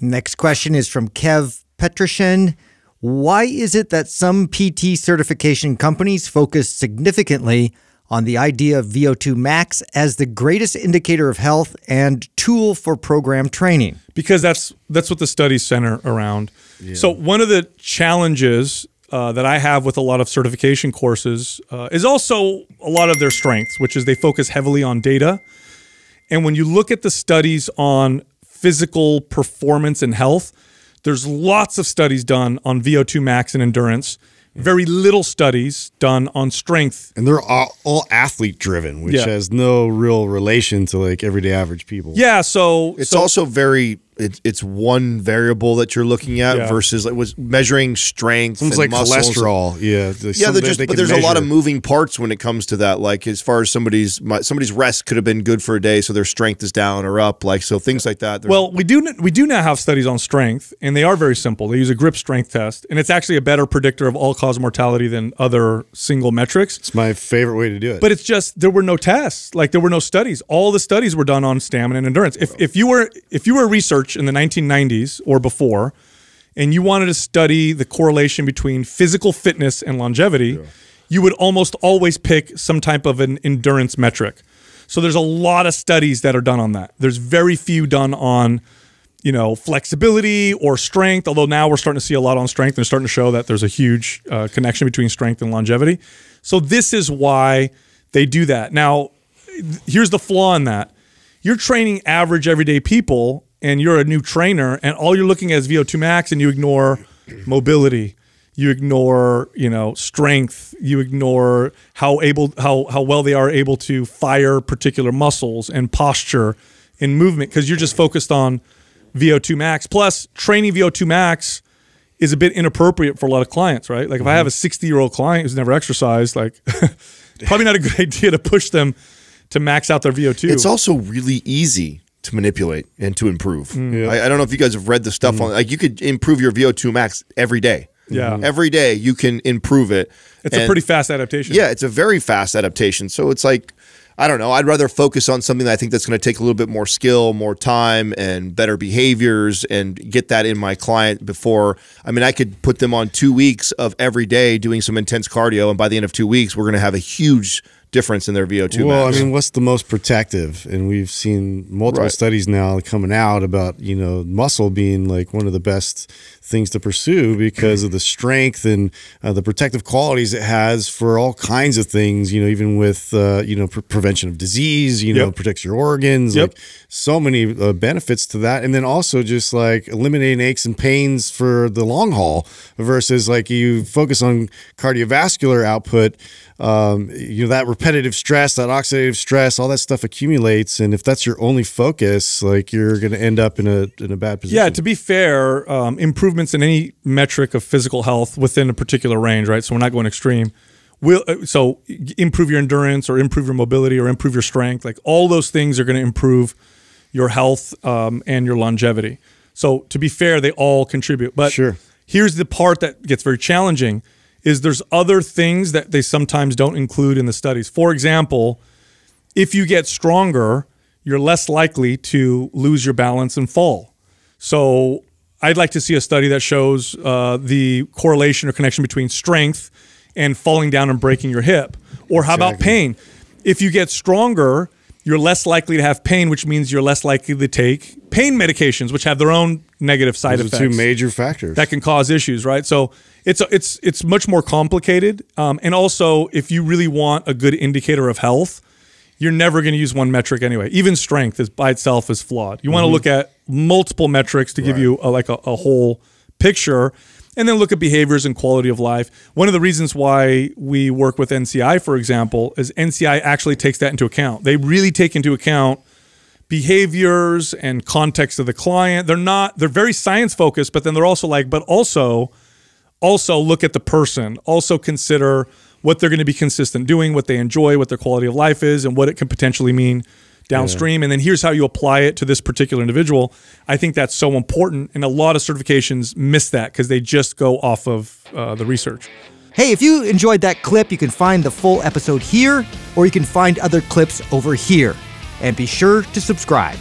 Next question is from Kev Petroshin. Why is it that some PT certification companies focus significantly on the idea of VO2 max as the greatest indicator of health and tool for program training? Because that's that's what the studies center around. Yeah. So one of the challenges uh, that I have with a lot of certification courses uh, is also a lot of their strengths, which is they focus heavily on data. And when you look at the studies on physical performance and health. There's lots of studies done on VO2 max and endurance. Very little studies done on strength, and they're all, all athlete driven, which yeah. has no real relation to like everyday average people. Yeah, so it's so, also very it's it's one variable that you're looking at yeah. versus like was measuring strength like muscles. cholesterol. Yeah, yeah. Just, but there's measure. a lot of moving parts when it comes to that. Like as far as somebody's somebody's rest could have been good for a day, so their strength is down or up. Like so things like that. Well, we do we do now have studies on strength, and they are very simple. They use a grip strength test, and it's actually a better predictor of all cause mortality than other single metrics. It's my favorite way to do it. But it's just there were no tests. Like there were no studies. All the studies were done on stamina and endurance. If if you were if you were a researcher research in the 1990s or before, and you wanted to study the correlation between physical fitness and longevity, yeah. you would almost always pick some type of an endurance metric. So there's a lot of studies that are done on that. There's very few done on, you know, flexibility or strength. Although now we're starting to see a lot on strength, and starting to show that there's a huge uh, connection between strength and longevity. So this is why they do that. Now, here's the flaw in that: you're training average everyday people and you're a new trainer and all you're looking at is VO2 max and you ignore mobility, you ignore, you know, strength, you ignore how able how how well they are able to fire particular muscles and posture and movement because you're just focused on VO2 max. Plus, training VO2 max is a bit inappropriate for a lot of clients, right? Like if mm -hmm. I have a 60-year-old mm-hmm. client who's never exercised, like probably not a good idea to push them to max out their VO2. It's also really easy to manipulate and to improve. Mm. Yeah. I, I, don't know if you guys have read the stuff mm. on like you could improve your VO2 max every day. Yeah. Mm-hmm. Every day you can improve it. It's and, a pretty fast adaptation. Yeah, it's a very fast adaptation. So it's like I don't know. I'd rather focus on something that I think that's going to take a little bit more skill, more time, and better behaviors, and get that in my client before. I mean, I could put them on two weeks of every day doing some intense cardio, and by the end of two weeks, we're going to have a huge difference in their VO2 well, max. I mean, what's the most protective? And we've seen multiple right. studies now coming out about, you know, muscle being like one of the best things to pursue because of the strength and uh, the protective qualities it has for all kinds of things, you know, even with, uh, you know, pre prevention of disease, you know, protects your organs, yep. like so many uh, benefits to that. And then also just like eliminating aches and pains for the long haul versus like you focus on cardiovascular output, um, you know, that repetitive stress, that oxidative stress, all that stuff accumulates, and if that's your only focus, like you're going to end up in a in a bad position. Yeah. To be fair, um, improvements in any metric of physical health within a particular range, right? So we're not going extreme. Will uh, so improve your endurance or improve your mobility or improve your strength. Like all those things are going to improve your health um, and your longevity. So to be fair, they all contribute. But sure. here's the part that gets very challenging is there's other things that they sometimes don't include in the studies. For example, if you get stronger, you're less likely to lose your balance and fall. So I'd like to see a study that shows uh, the correlation or connection between strength and falling down and breaking your hip. Or how exactly. about pain? If you get stronger, you're less likely to have pain, which means you're less likely to take pain medications, which have their own negative side Those effects. Are two major factors that can cause issues, right? So it's it's it's much more complicated. Um, and also, if you really want a good indicator of health, you're never going to use one metric anyway. Even strength is by itself is flawed. You want to mm-hmm. look at multiple metrics to right. give you a, like a, a whole picture, and then look at behaviors and quality of life. One of the reasons why we work with NCI, for example, is NCI actually takes that into account. They really take into account behaviors and context of the client. They're not they're very science focused, but then they're also like, but also also look at the person, also consider what they're going to be consistent doing, what they enjoy, what their quality of life is, and what it can potentially mean downstream. Yeah. And then here's how you apply it to this particular individual. I think that's so important. And a lot of certifications miss that because they just go off of uh, the research. Hey, if you enjoyed that clip, you can find the full episode here, or you can find other clips over here. And be sure to subscribe.